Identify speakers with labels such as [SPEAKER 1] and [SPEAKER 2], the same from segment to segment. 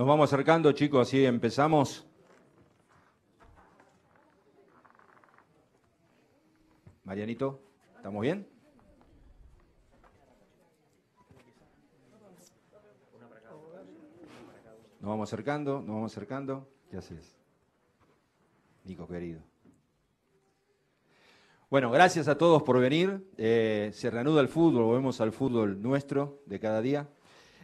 [SPEAKER 1] Nos vamos acercando, chicos, así empezamos. Marianito, ¿estamos bien? Nos vamos acercando, nos vamos acercando. ¿Qué haces? Nico, querido. Bueno, gracias a todos por venir. Eh, se reanuda el fútbol, volvemos al fútbol nuestro de cada día.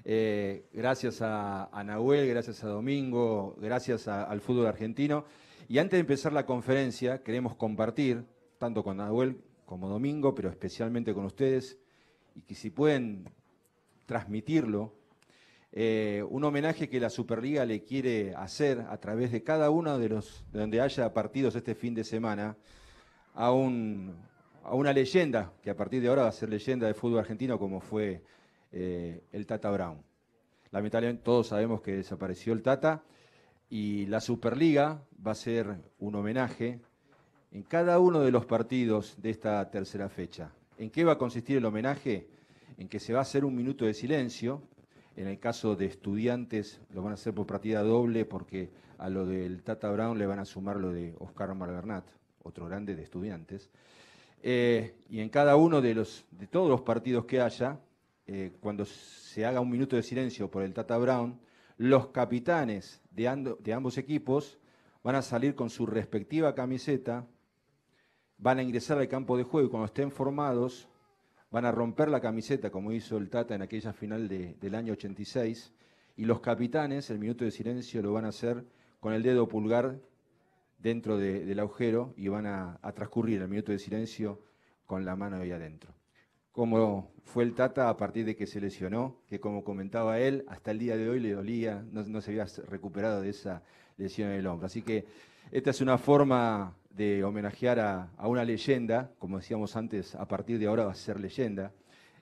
[SPEAKER 1] Eh, gracias a, Nahuel, gracias a Domingo, gracias al fútbol argentino. Y antes de empezar la conferencia, queremos compartir, tanto con Nahuel como Domingo, pero especialmente con ustedes, y que si pueden transmitirlo, eh, un homenaje que la Superliga le quiere hacer a través de cada uno de los donde haya partidos este fin de semana a, a una leyenda que a partir de ahora va a ser leyenda de fútbol argentino como fue eh, el Tata Brown. Lamentablemente todos sabemos que desapareció el Tata y la Superliga va a ser un homenaje en cada uno de los partidos de esta tercera fecha. ¿En qué va a consistir el homenaje? En que se va a hacer un minuto de silencio. En el caso de estudiantes lo van a hacer por partida doble porque a lo del Tata Brown le van a sumar lo de Oscar Malvernat, otro grande de estudiantes. Eh, y en cada uno de, los, de todos los partidos que haya eh, cuando se haga un minuto de silencio por el Tata Brown, los capitanes de, ambos equipos van a salir con su respectiva camiseta, van a ingresar al campo de juego y cuando estén formados van a romper la camiseta como hizo el Tata en aquella final del año 86 y los capitanes el minuto de silencio lo van a hacer con el dedo pulgar dentro del agujero y van a, a transcurrir el minuto de silencio con la mano ahí adentro como fue el Tata a partir de que se lesionó, que como comentaba él, hasta el día de hoy le dolía, no, se había recuperado de esa lesión en el hombro. Así que esta es una forma de homenajear a, una leyenda, como decíamos antes, a partir de ahora va a ser leyenda,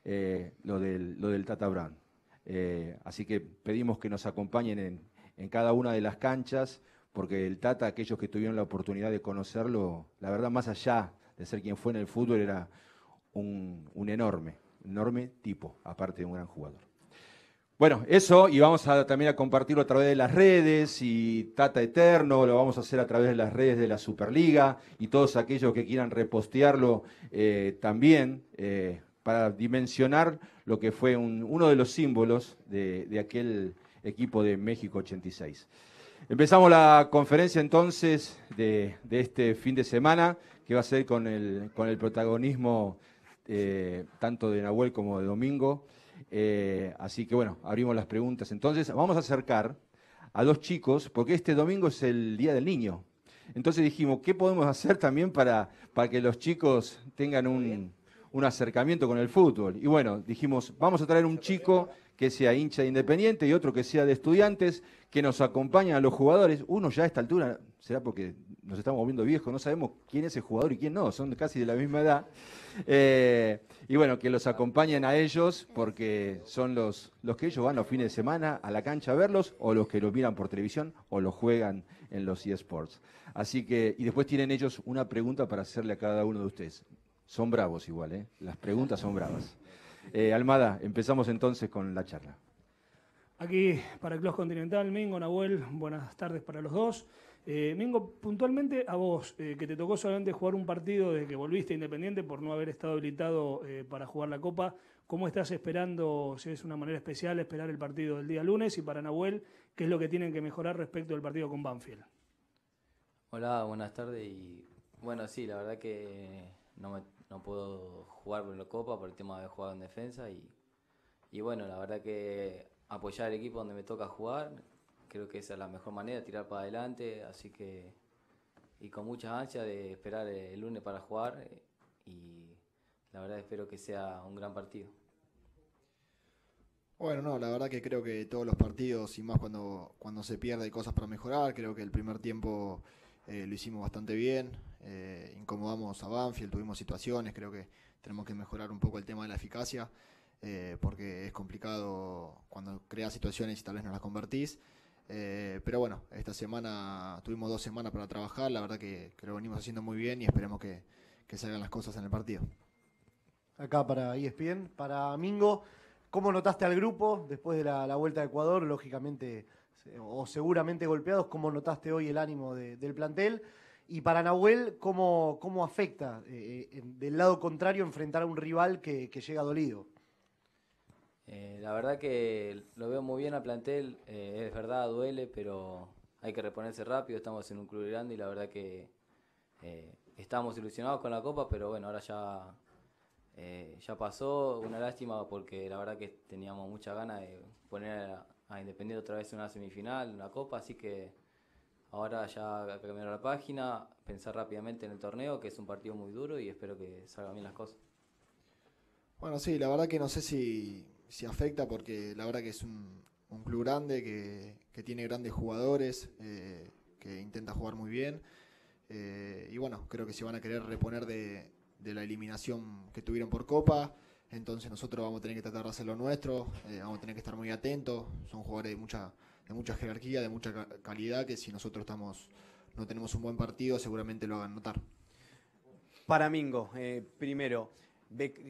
[SPEAKER 1] eh, lo, del, Tata Brand. Eh, así que pedimos que nos acompañen en cada una de las canchas, porque el Tata, aquellos que tuvieron la oportunidad de conocerlo, la verdad, más allá de ser quien fue en el fútbol, era un, un enorme, enorme tipo, aparte de un gran jugador. Bueno, eso, y vamos también a compartirlo a través de las redes, y Tata Eterno, lo vamos a hacer a través de las redes de la Superliga, y todos aquellos que quieran repostearlo eh, también, eh, para dimensionar lo que fue uno de los símbolos de, aquel equipo de México 86. Empezamos la conferencia entonces de, este fin de semana, que va a ser con con el protagonismo eh, tanto de Nahuel como de Domingo. Eh, así que bueno, abrimos las preguntas. Entonces, vamos a acercar a dos chicos, porque este domingo es el Día del Niño. Entonces dijimos, ¿qué podemos hacer también para, para que los chicos tengan un, acercamiento con el fútbol? Y bueno, dijimos, vamos a traer un chico que sea hincha de Independiente y otro que sea de estudiantes, que nos acompañen a los jugadores. Uno ya a esta altura, será porque nos estamos moviendo viejos, no sabemos quién es el jugador y quién no, son casi de la misma edad. Eh, y bueno, que los acompañen a ellos porque son los, los que ellos van los fines de semana a la cancha a verlos o los que los miran por televisión o los juegan en los eSports. Así que, y después tienen ellos una pregunta para hacerle a cada uno de ustedes. Son bravos igual, ¿eh? Las preguntas son bravas. Eh, Almada, empezamos entonces con la charla.
[SPEAKER 2] Aquí para Club Continental, Mingo, Nahuel, buenas tardes para los dos. Eh, Mingo, puntualmente a vos, eh, que te tocó solamente jugar un partido desde que volviste Independiente por no haber estado habilitado eh, para jugar la Copa, ¿cómo estás esperando, si es una manera especial, esperar el partido del día lunes? Y para Nahuel, ¿qué es lo que tienen que mejorar respecto al partido con Banfield?
[SPEAKER 3] Hola, buenas tardes. Y bueno, sí, la verdad que no, puedo jugar por la Copa por el tema de jugar en defensa. Y, y bueno, la verdad que apoyar el equipo donde me toca jugar, creo que esa es la mejor manera, de tirar para adelante, así que y con mucha ansia de esperar el lunes para jugar eh, y la verdad espero que sea un gran partido.
[SPEAKER 2] Bueno, no, la verdad que creo que todos los partidos y más cuando, cuando se pierde hay cosas para mejorar, creo que el primer tiempo eh, lo hicimos bastante bien, eh, incomodamos a Banfield, tuvimos situaciones, creo que tenemos que mejorar un poco el tema de la eficacia. porque es complicado cuando creas situaciones y tal vez no las convertís. Eh, pero bueno, esta semana tuvimos dos semanas para trabajar, la verdad que, lo venimos haciendo muy bien y esperemos que, salgan las cosas en el partido.
[SPEAKER 4] Acá para ESPN,
[SPEAKER 2] para Mingo, ¿cómo notaste al grupo después de la, vuelta a Ecuador? Lógicamente, o seguramente golpeados, ¿cómo notaste hoy el ánimo del plantel? Y para Nahuel, ¿cómo, cómo afecta eh, eh, del lado contrario enfrentar a un rival que llega dolido?
[SPEAKER 3] Eh, la verdad que lo veo muy bien a plantel, eh, es verdad, duele, pero hay que reponerse rápido, estamos en un club grande y la verdad que eh, estamos ilusionados con la copa, pero bueno, ahora ya, ya pasó, una lástima porque la verdad que teníamos mucha ganas de poner a, Independiente otra vez En una semifinal, una copa, así que ahora ya hay que cambiar la página, pensar rápidamente en el torneo, que es un partido muy duro y espero que salgan bien las cosas.
[SPEAKER 2] Bueno, sí, la verdad que no sé si se afecta porque la verdad que es un, club grande, que, tiene grandes jugadores, eh, que intenta jugar muy bien. Eh, y bueno, creo que se van a querer reponer de, la eliminación que tuvieron por Copa. Entonces nosotros vamos a tener que tratar de hacer lo nuestro, eh, vamos a tener que estar muy atentos. Son jugadores de mucha, de mucha jerarquía, de mucha calidad, que si nosotros estamos, no tenemos un buen partido, seguramente lo hagan notar. Para Mingo, primero,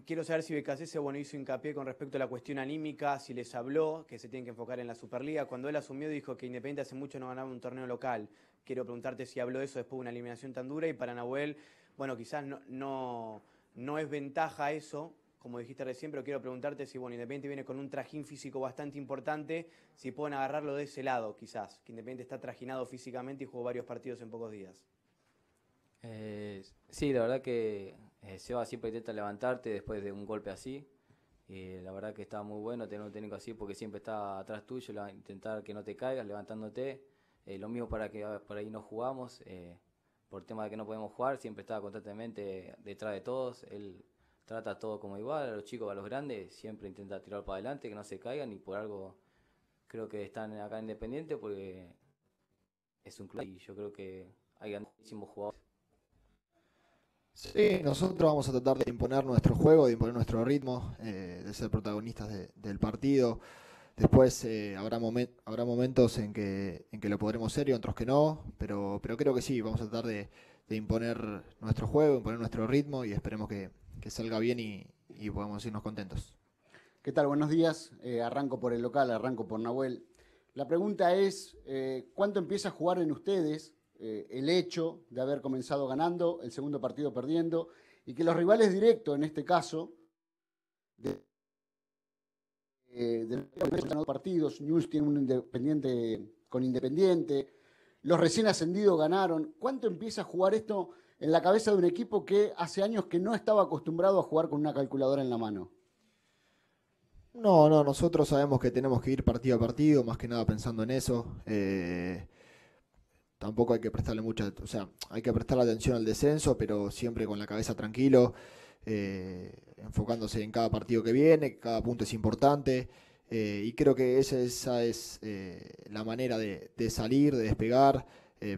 [SPEAKER 2] quiero saber si Becasese bueno,
[SPEAKER 3] hizo hincapié con respecto a la cuestión anímica, si les habló que se tienen que enfocar en la Superliga. Cuando él asumió dijo que Independiente hace mucho no ganaba un torneo local. Quiero preguntarte si habló eso después de una eliminación tan dura y para Nahuel, bueno, quizás no, no, es ventaja eso, como dijiste recién, pero quiero preguntarte si bueno, Independiente viene con un trajín físico bastante importante, si pueden agarrarlo de ese lado quizás, que Independiente está trajinado físicamente y jugó varios partidos en pocos días. Eh, sí, la verdad que eh, Seba siempre intenta levantarte después de un golpe así. la verdad que está muy bueno tener un técnico así porque siempre está atrás tuyo, intentar que no te caigas, levantándote. Eh, lo mismo para que por ahí no jugamos, eh, por tema de que no podemos jugar, siempre está constantemente detrás de todos. Él trata a todo como igual, a los chicos, a los grandes, siempre intenta tirar para adelante, que no se caigan y por algo creo que están acá independientes porque es un club y yo creo que hay grandísimos jugadores
[SPEAKER 2] Sí, nosotros vamos a tratar de imponer nuestro juego, de imponer nuestro ritmo, eh, de ser protagonistas del partido. Después eh, habrá, momentos en que, en que lo podremos ser y otros que no, pero, creo que sí, vamos a tratar de, imponer nuestro juego, imponer nuestro ritmo y esperemos que, salga bien y, podamos irnos contentos.
[SPEAKER 4] ¿Qué tal? Buenos días. Eh, arranco por el local, arranco por Nahuel. La pregunta es, ¿cuánto empieza a jugar en ustedes eh, el hecho de haber comenzado ganando, el segundo partido perdiendo, y que los rivales directos, en este caso, de, eh, los partidos, News tiene un independiente con independiente, los recién ascendidos ganaron. ¿Cuánto empieza a jugar esto en la cabeza de un equipo que hace años que no estaba acostumbrado a jugar con una calculadora en la mano?
[SPEAKER 2] No, no, nosotros sabemos que tenemos que ir partido a partido, más que nada pensando en eso. Eh, tampoco hay que prestarle mucha, o sea, hay que prestar atención al descenso, pero siempre con la cabeza tranquilo, eh, enfocándose en cada partido que viene, cada punto es importante. Eh, y creo que esa, esa es eh, la manera de, salir, de despegar,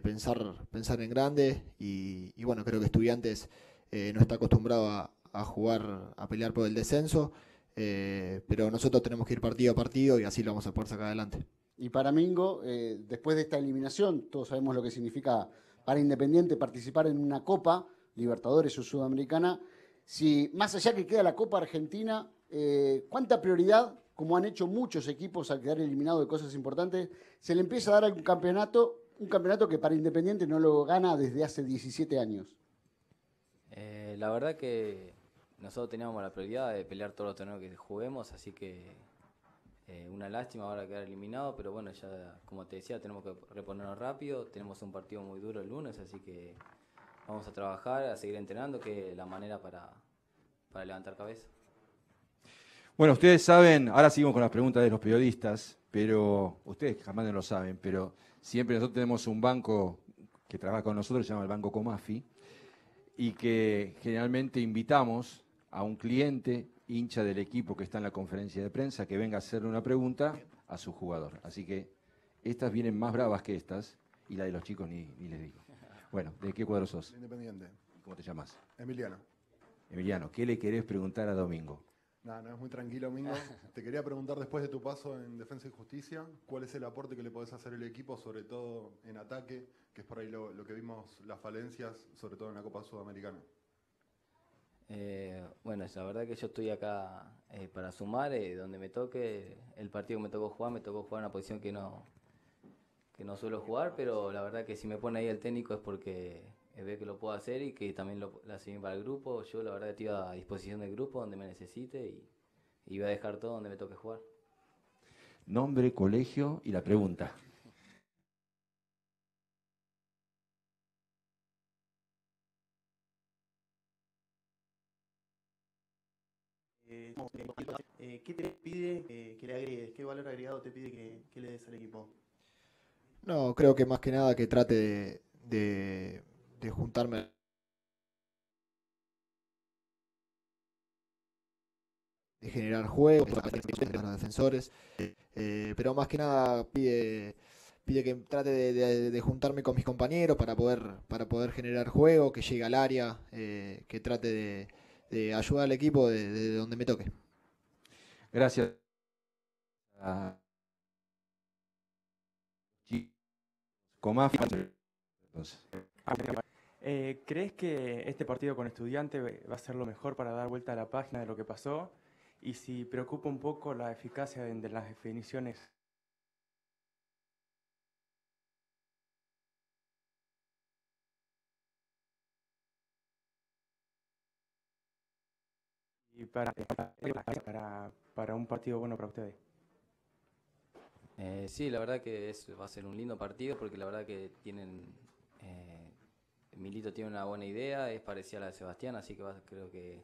[SPEAKER 2] pensar, pensar en grande. Y, bueno, creo que Estudiantes no está acostumbrado a, a, jugar, a pelear por el descenso,
[SPEAKER 4] pero
[SPEAKER 2] nosotros tenemos que ir partido a partido y así lo vamos a poder sacar adelante.
[SPEAKER 4] Y para Mingo, eh, después de esta eliminación, todos sabemos lo que significa para Independiente participar en una Copa, Libertadores o Sudamericana, si más allá que queda la Copa Argentina, eh, ¿cuánta prioridad, como han hecho muchos equipos al quedar eliminados de cosas importantes, se le empieza a dar a un campeonato, un campeonato que para Independiente no lo gana desde hace 17 años?
[SPEAKER 3] Eh, la verdad que nosotros teníamos la prioridad de pelear todos los torneos que juguemos, así que eh, una lástima ahora quedar eliminado, pero bueno, ya como te decía, tenemos que reponernos rápido, tenemos un partido muy duro el lunes, así que vamos a trabajar, a seguir entrenando, que es la manera para, para levantar cabeza.
[SPEAKER 1] Bueno, ustedes saben, ahora seguimos con las preguntas de los periodistas, pero ustedes jamás no lo saben, pero siempre nosotros tenemos un banco que trabaja con nosotros, se llama el Banco Comafi, y que generalmente invitamos a un cliente hincha del equipo que está en la conferencia de prensa que venga a hacerle una pregunta a su jugador. Así que estas vienen más bravas que estas y la de los chicos ni, les digo. Bueno, ¿de qué cuadro sos? Independiente. ¿Cómo te llamas? Emiliano. Emiliano, ¿qué le querés preguntar a Domingo? No, no
[SPEAKER 2] es muy tranquilo, Domingo. te quería preguntar después de tu paso en Defensa y Justicia, ¿cuál es el aporte que le podés hacer al equipo, sobre todo en ataque, que es por ahí lo que vimos las falencias, sobre todo en la Copa Sudamericana?
[SPEAKER 3] Eh, bueno, la verdad que yo estoy acá eh, para sumar, eh, donde me toque, el partido que me tocó jugar, me tocó jugar en una posición que no, que no suelo jugar, pero la verdad que si me pone ahí el técnico es porque eh, ve que lo puedo hacer y que también lo, hace bien para el grupo. Yo la verdad estoy a disposición del grupo donde me necesite y, y voy a dejar todo donde me toque jugar.
[SPEAKER 1] Nombre, colegio y la pregunta.
[SPEAKER 2] Eh, ¿Qué te pide eh, que, le agregues? ¿Qué valor agregado te pide que, le des al equipo? No, creo que más que nada que trate de, juntarme, de juntarme de generar juegos, de los defensores, eh, pero más que nada pide, pide que trate de, juntarme con mis compañeros para poder, para poder generar juego, que llegue al área, que trate de, de ayudar al equipo de, donde me toque.
[SPEAKER 1] Gracias.
[SPEAKER 4] Eh, ¿Crees que este partido con estudiante va a ser lo mejor para dar vuelta a la página de lo que pasó? Y
[SPEAKER 1] si preocupa un poco la eficacia de las definiciones
[SPEAKER 4] Y para, para, un partido bueno para ustedes.
[SPEAKER 3] Eh, sí, la verdad que va a ser un lindo partido porque la verdad que tienen. Eh, Milito tiene una buena idea, es parecida a la de Sebastián, así que creo que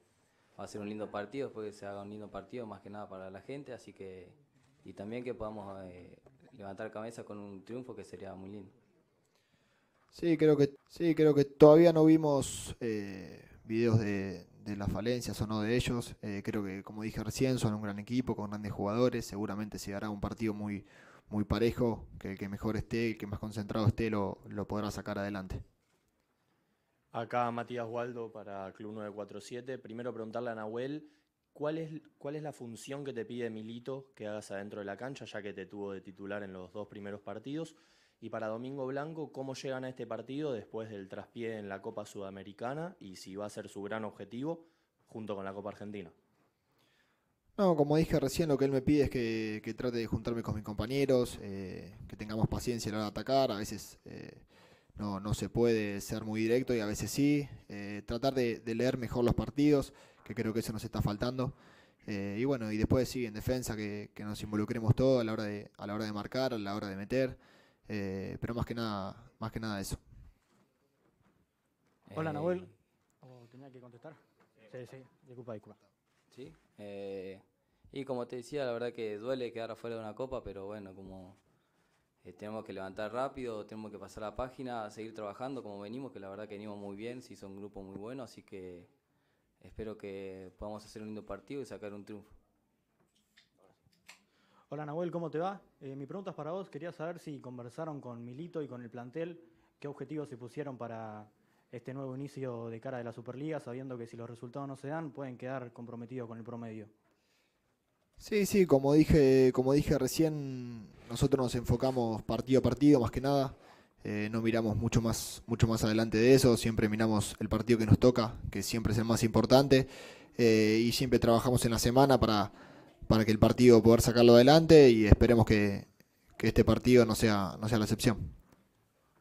[SPEAKER 3] va a ser un lindo partido, después que se haga un lindo partido más que nada para la gente, así que. Y también que podamos eh, levantar cabeza con un triunfo que sería muy lindo.
[SPEAKER 2] Sí, creo que, sí, creo que todavía no vimos videos de, de las falencias o no de ellos. Eh, creo que, como dije recién, son un gran equipo con grandes jugadores. Seguramente se hará un partido muy, muy parejo, que el que mejor esté, el que más concentrado esté, lo, lo podrá sacar adelante.
[SPEAKER 1] Acá Matías Waldo para Club 947. Primero preguntarle a Nahuel, ¿cuál es, cuál es la función que te pide Milito que hagas adentro de la cancha, ya que te tuvo de titular en los dos primeros partidos? Y para Domingo Blanco, ¿cómo llegan a este partido después del traspié en la Copa Sudamericana y si va a ser su gran objetivo junto con la Copa Argentina?
[SPEAKER 2] No, como dije recién, lo que él me pide es que, trate de juntarme con mis compañeros, eh, que tengamos paciencia a la hora de atacar. A veces eh, no, se puede ser muy directo y a veces sí. Eh, tratar de, leer mejor los partidos, que creo que eso nos está faltando. y bueno, y después sí, en defensa, que, nos involucremos todos a la hora a la hora de marcar, a la hora de meter. Eh, pero más que nada, más que nada eso. Hola, eh, Nahuel. Oh, tenía que contestar? Sí, sí, disculpa, disculpa. Sí, eh,
[SPEAKER 3] y como te decía, la verdad que duele quedar afuera de una copa, pero bueno, como tenemos que levantar rápido, tenemos que pasar la página, seguir trabajando como venimos, que la verdad que venimos muy bien, sí, son un grupo muy bueno, así que espero que podamos hacer un lindo partido y sacar un triunfo.
[SPEAKER 2] Hola Nahuel, ¿cómo te va? Eh, mi pregunta es para vos. Quería saber si conversaron con Milito y con el plantel, qué objetivos se pusieron para este nuevo inicio de cara de la Superliga, sabiendo que si los resultados no se dan, pueden quedar comprometidos con el promedio. Sí, sí, como dije, como dije recién, nosotros nos enfocamos partido a partido más que nada. Eh, no miramos mucho más, mucho más adelante de eso, siempre miramos el partido que nos toca, que siempre es el más importante, eh, y siempre trabajamos en la semana para, para que el partido poder sacarlo adelante y esperemos que, este partido no sea, no sea la excepción.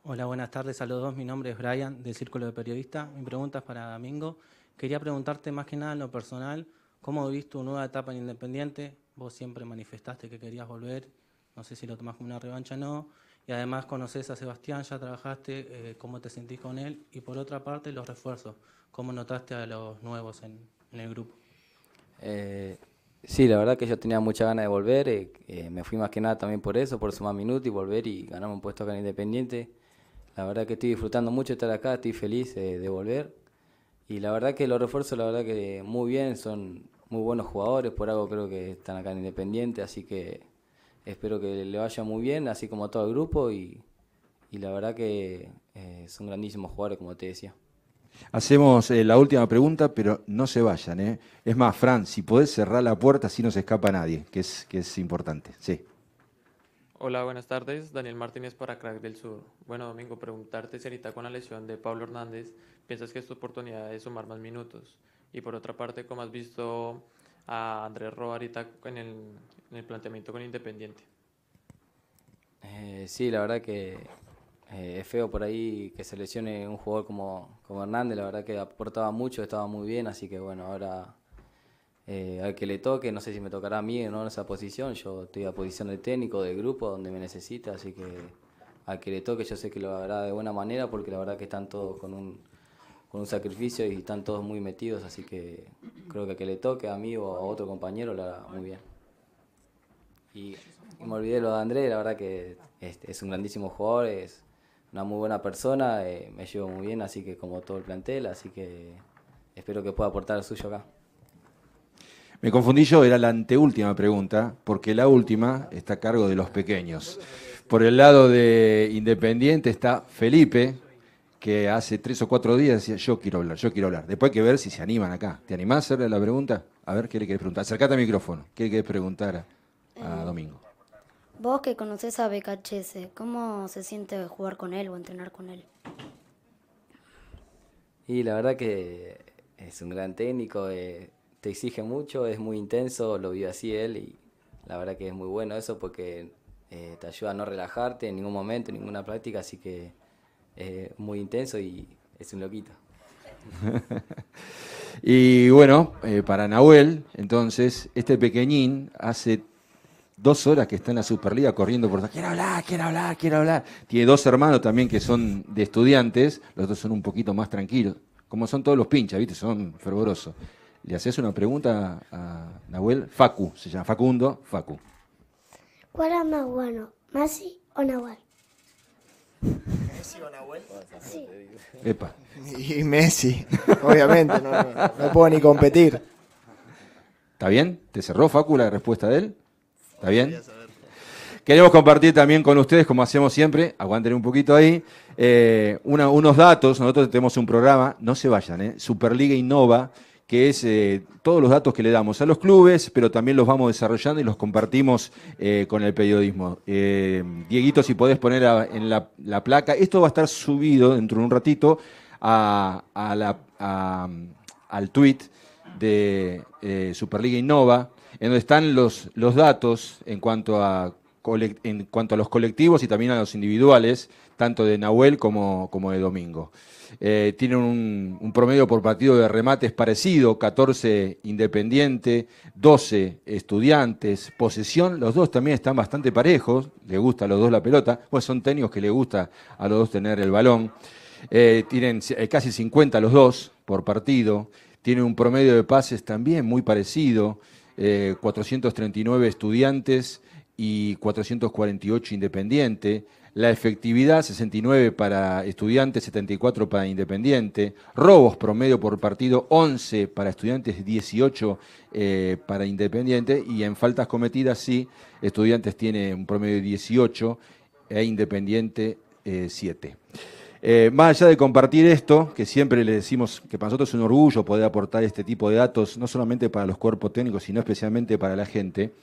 [SPEAKER 3] Hola, buenas tardes a los dos. Mi nombre es Brian del Círculo de Periodistas. Mi pregunta es para Domingo. Quería preguntarte más que nada en lo personal, ¿cómo visto tu nueva etapa en Independiente? Vos siempre manifestaste que querías volver, no sé si lo tomás como una revancha o no, y además conoces a Sebastián, ya trabajaste, eh, ¿cómo te sentís con él? Y por otra parte, los refuerzos, ¿cómo notaste a los nuevos en, el grupo? Eh, Sí, la verdad que yo tenía mucha ganas de volver, eh, eh, me fui más que nada también por eso, por sumar minutos y volver y ganar un puesto acá en Independiente. La verdad que estoy disfrutando mucho estar acá, estoy feliz eh, de volver. Y la verdad que los refuerzos, la verdad que muy bien, son muy buenos jugadores, por algo creo que están acá en Independiente, así que espero que le vaya muy bien, así como a todo el grupo y, y la verdad que son grandísimos jugadores, como te decía.
[SPEAKER 1] Hacemos eh, la última pregunta, pero no se vayan. Eh. Es más, Fran, si podés cerrar la puerta, así no se escapa nadie, que es, que es importante. Sí.
[SPEAKER 2] Hola, buenas tardes. Daniel Martínez para Crack del Sur. Bueno, Domingo, preguntarte si ahorita con la lesión de Pablo Hernández, ¿piensas que es tu oportunidad de sumar más minutos? Y por otra parte, ¿cómo has visto a Andrés Roa ahorita en el, en el planteamiento con Independiente?
[SPEAKER 3] Eh, sí, la verdad que eh, es feo por ahí que seleccione un jugador como, como Hernández, la verdad que aportaba mucho, estaba muy bien, así que bueno, ahora eh, al que le toque, no sé si me tocará a mí o no en esa posición, yo estoy a posición de técnico, de grupo, donde me necesita, así que al que le toque yo sé que lo hará de buena manera porque la verdad que están todos con un, con un sacrificio y están todos muy metidos, así que creo que al que le toque a mí o a otro compañero lo hará muy bien. Y, me olvidé lo de Andrés. la verdad que es, es un grandísimo jugador, es una muy buena persona, eh, me llevo muy bien, así que como todo el plantel, así que espero que pueda aportar el suyo acá.
[SPEAKER 1] Me confundí yo, era la anteúltima pregunta, porque la última está a cargo de los pequeños. Por el lado de Independiente está Felipe, que hace tres o cuatro días decía, yo quiero hablar, yo quiero hablar. Después hay que ver si se animan acá. ¿Te animás a hacerle la pregunta? A ver, ¿qué le querés preguntar? Acercate al micrófono. ¿Qué le querés preguntar
[SPEAKER 3] a eh, Domingo? Vos que conocés a BKHS, ¿cómo se siente jugar con él o entrenar con él? Y la verdad que es un gran técnico, eh, te exige mucho, es muy intenso, lo vio así él y la verdad que es muy bueno eso porque eh, te ayuda a no relajarte en ningún momento, en ninguna práctica, así que es muy intenso y es un loquito.
[SPEAKER 1] y bueno, eh, para Nahuel, entonces, este pequeñín hace dos horas que está en la Superliga corriendo por... Quiero hablar, quiero hablar, quiero hablar. Tiene dos hermanos también que son de estudiantes, los dos son un poquito más tranquilos, como son todos los pinches, ¿viste? Son fervorosos. Le haces una pregunta a Nahuel, Facu, se llama Facundo, Facu.
[SPEAKER 3] ¿Cuál es más bueno, ¿Messi o Nahuel? ¿Messi
[SPEAKER 1] o Nahuel? Sí. Epa. Y Messi,
[SPEAKER 2] obviamente, no puedo ni competir.
[SPEAKER 1] ¿Está bien? ¿Te cerró Facu la respuesta de él? ¿Está bien? Queremos compartir también con ustedes, como hacemos siempre, aguanten un poquito ahí, eh, unos datos. Nosotros tenemos un programa, no se vayan, eh, Superliga Innova, que es eh, todos los datos que le damos a los clubes, pero también los vamos desarrollando y los compartimos con el periodismo. Dieguito, si podés poner en la, placa, esto va a estar subido dentro de un ratito al tweet de Superliga Innova en donde están los, los datos en cuanto, a, en cuanto a los colectivos y también a los individuales, tanto de Nahuel como, como de Domingo. Eh, tienen un, promedio por partido de remates parecido, 14 Independiente, 12 Estudiantes, posesión, los dos también están bastante parejos, le gusta a los dos la pelota, pues son técnicos que le gusta a los dos tener el balón, eh, tienen eh, casi 50 los dos por partido, tienen un promedio de pases también muy parecido, 439 eh, estudiantes y 448 independientes, La efectividad 69 para estudiantes, 74 para independientes, Robos promedio por partido 11 para estudiantes, 18 eh, para independientes Y en faltas cometidas sí, estudiantes tiene un promedio de 18 e independiente 7. Eh, eh, más allá de compartir esto, que siempre le decimos que para nosotros es un orgullo poder aportar este tipo de datos, no solamente para los cuerpos técnicos, sino especialmente para la gente,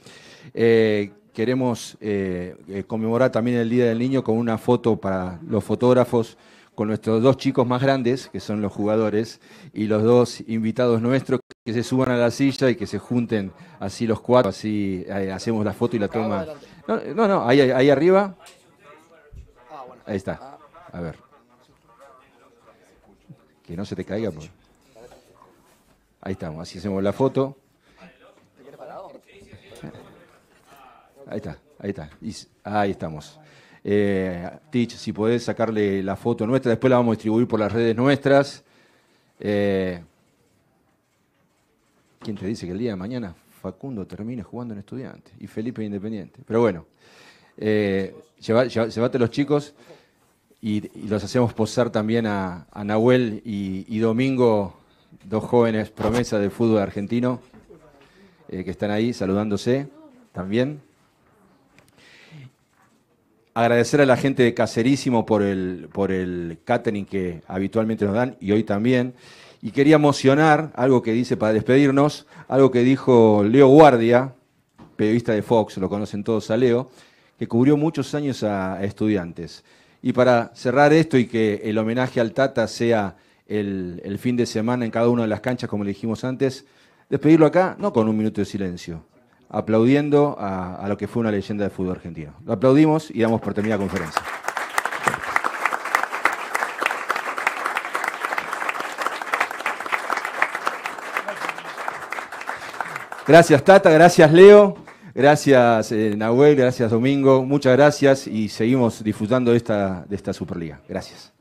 [SPEAKER 1] eh, queremos eh, conmemorar también el Día del Niño con una foto para los fotógrafos, con nuestros dos chicos más grandes, que son los jugadores, y los dos invitados nuestros que se suban a la silla y que se junten así los cuatro, así hacemos la foto y la toma. No, no, ahí, ahí arriba. Ah, ahí está. Ah. A ver. Que no se te caiga. Pues. Ahí estamos, así hacemos la foto. Ahí está, ahí está. Ahí estamos. Eh, teach si podés sacarle la foto nuestra, después la vamos a distribuir por las redes nuestras. Eh, ¿Quién te dice que el día de mañana Facundo termine jugando en Estudiante y Felipe Independiente? Pero bueno, eh, los chicos y, los hacemos posar también a, Nahuel y, Domingo, dos jóvenes promesas de fútbol argentino, eh, que están ahí saludándose también. Agradecer a la gente de Caserísimo por el, por el catering que habitualmente nos dan y hoy también. Y quería emocionar algo que dice para despedirnos, algo que dijo Leo Guardia, periodista de Fox, lo conocen todos a Leo, que cubrió muchos años a estudiantes. Y para cerrar esto y que el homenaje al Tata sea el, fin de semana en cada una de las canchas, como le dijimos antes, despedirlo acá, no con un minuto de silencio, aplaudiendo a, lo que fue una leyenda del fútbol argentino. Lo aplaudimos y damos por terminada la conferencia. Gracias Tata, gracias Leo. Gracias eh, Nahuel, gracias Domingo, muchas gracias y seguimos disfrutando de esta, de esta Superliga. Gracias.